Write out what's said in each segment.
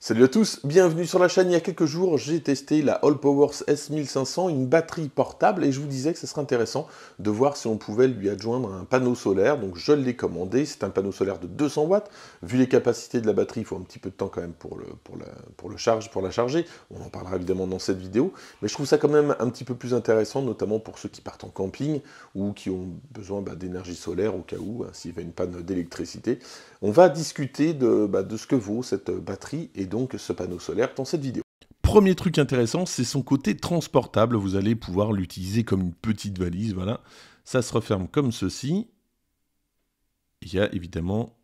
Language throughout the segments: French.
Salut à tous, bienvenue sur la chaîne. Il y a quelques jours, j'ai testé la All Powers S1500, une batterie portable, et je vous disais que ce serait intéressant de voir si on pouvait lui adjoindre un panneau solaire. Donc je l'ai commandé, c'est un panneau solaire de 200 watts. Vu les capacités de la batterie, il faut un petit peu de temps quand même pour, le, pour, la, pour, le charge, pour la charger. On en parlera évidemment dans cette vidéo, mais je trouve ça quand même un petit peu plus intéressant, notamment pour ceux qui partent en camping ou qui ont besoin bah, d'énergie solaire au cas où, hein, s'il y avait une panne d'électricité. On va discuter de, bah, de ce que vaut cette euh, batterie et donc ce panneau solaire dans cette vidéo. Premier truc intéressant, c'est son côté transportable. Vous allez pouvoir l'utiliser comme une petite valise, voilà. Ça se referme comme ceci. Il y a évidemment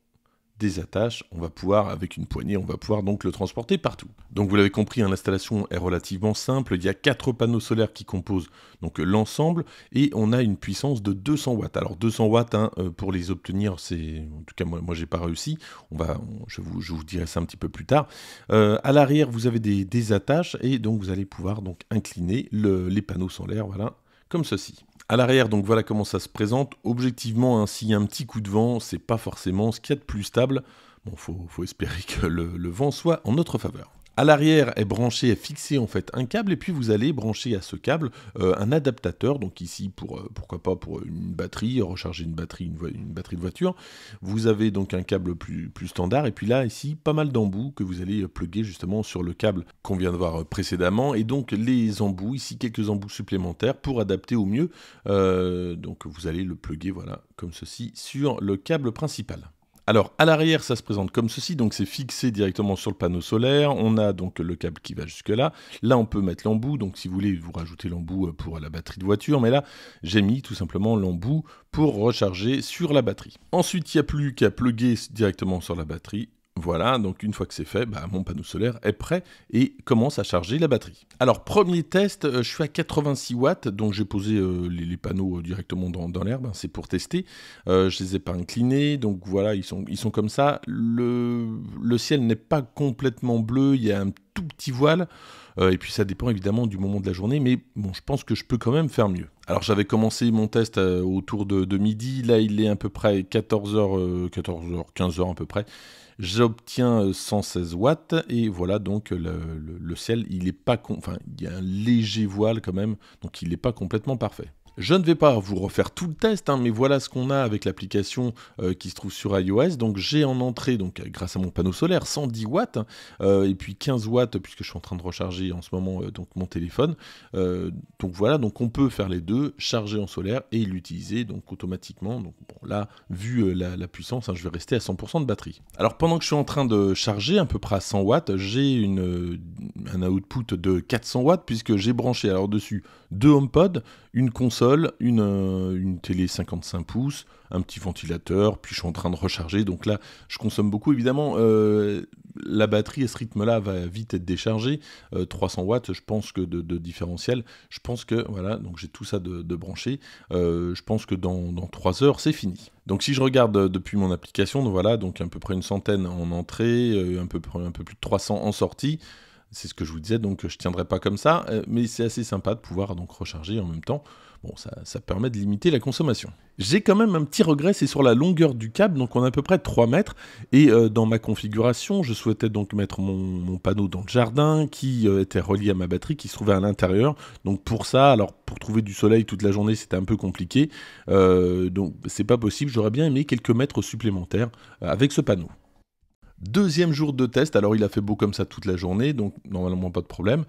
des attaches, on va pouvoir, avec une poignée, on va pouvoir donc le transporter partout. Donc vous l'avez compris, hein, l'installation est relativement simple, il y a quatre panneaux solaires qui composent donc l'ensemble, et on a une puissance de 200 watts. Alors 200 watts, hein, euh, pour les obtenir, c'est... En tout cas, moi, je j'ai pas réussi, on va... je, vous, dirai ça un petit peu plus tard. Euh, à l'arrière, vous avez des, attaches, et donc vous allez pouvoir donc incliner les panneaux solaires, voilà, comme ceci. À l'arrière, donc voilà comment ça se présente. Objectivement, ainsi hein, un petit coup de vent, c'est pas forcément ce qu'il y a de plus stable. Bon, faut, espérer que le vent soit en notre faveur. À l'arrière est branché, est fixé en fait un câble, et puis vous allez brancher à ce câble euh, un adaptateur, donc ici pour euh, pourquoi pas pour une batterie, recharger une batterie, une, batterie de voiture. Vous avez donc un câble plus, standard, et puis là ici pas mal d'embouts que vous allez plugger justement sur le câble qu'on vient de voir euh, précédemment, et donc les embouts ici quelques embouts supplémentaires pour adapter au mieux. donc vous allez le pluguer voilà comme ceci sur le câble principal. Alors à l'arrière, ça se présente comme ceci, donc c'est fixé directement sur le panneau solaire. On a donc le câble qui va jusque là. Là, on peut mettre l'embout, donc si vous voulez, vous rajoutez l'embout euh, pour la batterie de voiture, mais là, j'ai mis tout simplement l'embout pour recharger sur la batterie. Ensuite, il n'y a plus qu'à plugger directement sur la batterie voilà, donc une fois que c'est fait, bah, mon panneau solaire est prêt et commence à charger la batterie. Alors premier test, euh, je suis à 86 watts, donc j'ai posé euh, les, panneaux euh, directement dans, l'herbe, hein, c'est pour tester. je je les ai pas inclinés, donc voilà, ils sont, ils sont comme ça. le ciel n'est pas complètement bleu, il y a un tout petit voile. Euh, et puis ça dépend évidemment du moment de la journée, mais bon, je pense que je peux quand même faire mieux. Alors j'avais commencé mon test euh, autour de, midi, là il est à peu près 14h, 14h, 15h à peu près. J'obtiens 116 euh, watts et voilà donc le, ciel, il est pas, enfin il y a un léger voile quand même, donc il n'est pas complètement parfait. Je ne vais pas vous refaire tout le test, hein, mais voilà ce qu'on a avec l'application euh, qui se trouve sur iOS. Donc j'ai en entrée, donc grâce à mon panneau solaire, 110 watts euh, et puis 15 watts puisque je suis en train de recharger en ce moment euh, donc mon téléphone. donc voilà, donc on peut faire les deux, charger en solaire et l'utiliser donc automatiquement. Donc bon, là, vu la, puissance, hein, je vais rester à 100% de batterie. Alors pendant que je suis en train de charger, à peu près à 100 watts, j'ai une un output de 400 watts puisque j'ai branché alors dessus deux HomePod, une console une, euh, une télé 55 pouces, un petit ventilateur, puis je suis en train de recharger. Donc là, je consomme beaucoup. Évidemment, euh, la batterie à ce rythme-là va vite être déchargée. 300 euh, watts, je pense que de, différentiel. Je pense que, voilà, donc j'ai tout ça de, brancher branché. je pense que dans, dans 3 heures, c'est fini. Donc si je regarde depuis mon application, voilà, donc à peu près une centaine en entrée, un peu, un peu plus de 300 en sortie c'est ce que je vous disais, donc euh, je tiendrai pas comme ça, euh, mais c'est assez sympa de pouvoir donc recharger en même temps. Bon, ça, permet de limiter la consommation. J'ai quand même un petit regret, c'est sur la longueur du câble, donc on a à peu près 3 mètres, et euh, dans ma configuration, je souhaitais donc mettre mon, panneau dans le jardin, qui était relié à ma batterie, qui se trouvait à l'intérieur, donc pour ça, alors pour trouver du soleil toute la journée, c'était un peu compliqué, donc c'est pas possible, j'aurais bien aimé quelques mètres supplémentaires avec ce panneau. Deuxième jour de test, alors il a fait beau comme ça toute la journée, donc normalement pas de problème.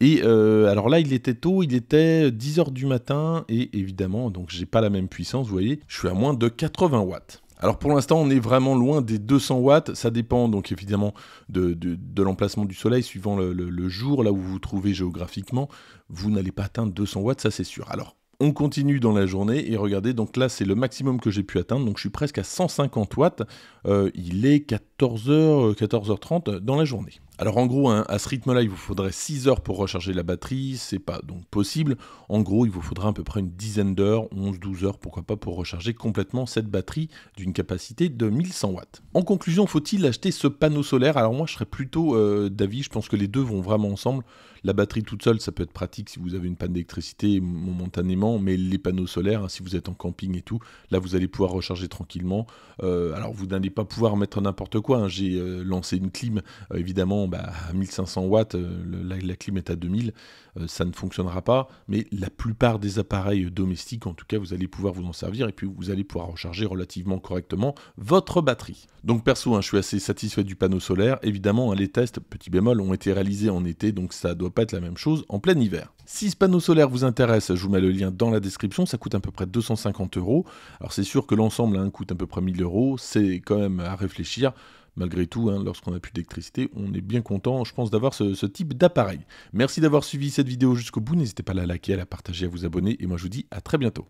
Et euh, alors là, il était tôt, il était 10h du matin, et évidemment, donc j'ai pas la même puissance, vous voyez, je suis à moins de 80 watts. Alors pour l'instant, on est vraiment loin des 200 watts. Ça dépend donc évidemment de, l'emplacement du soleil, suivant le, le, jour là où vous vous trouvez géographiquement. Vous n'allez pas atteindre 200 watts, ça c'est sûr. Alors on continue dans la journée et regardez, donc là c'est le maximum que j'ai pu atteindre, donc je suis presque à 150 watts, euh, il est 14h, euh, 14h30 dans la journée. Alors en gros, hein, à ce rythme-là, il vous faudrait 6 heures pour recharger la batterie, c'est pas donc possible. En gros, il vous faudra à peu près une dizaine d'heures, 11-12 heures, pourquoi pas, pour recharger complètement cette batterie d'une capacité de 1100 watts. En conclusion, faut-il acheter ce panneau solaire Alors moi, je serais plutôt euh, d'avis, je pense que les deux vont vraiment ensemble. La batterie toute seule, ça peut être pratique si vous avez une panne d'électricité momentanément, mais les panneaux solaires, hein, si vous êtes en camping et tout, là, vous allez pouvoir recharger tranquillement. Euh, alors, vous n'allez pas pouvoir mettre n'importe quoi. Hein, j'ai euh, lancé une clim, évidemment, bah, à 1500 watts, euh, la, clim est à 2000, euh, ça ne fonctionnera pas. Mais la plupart des appareils domestiques, en tout cas, vous allez pouvoir vous en servir et puis vous allez pouvoir recharger relativement correctement votre batterie. Donc perso, hein, je suis assez satisfait du panneau solaire. Évidemment, hein, les tests, petit bémol, ont été réalisés en été, donc ça ne doit pas être la même chose en plein hiver. Si ce panneau solaire vous intéresse, je vous mets le lien dans la description, ça coûte à peu près 250 euros. Alors c'est sûr que l'ensemble hein, coûte à peu près 1000 euros, c'est quand même à réfléchir malgré tout, hein, lorsqu'on n'a plus d'électricité, on est bien content, je pense, d'avoir ce, ce type d'appareil. Merci d'avoir suivi cette vidéo jusqu'au bout, n'hésitez pas à la liker, à la partager, à vous abonner, et moi je vous dis à très bientôt.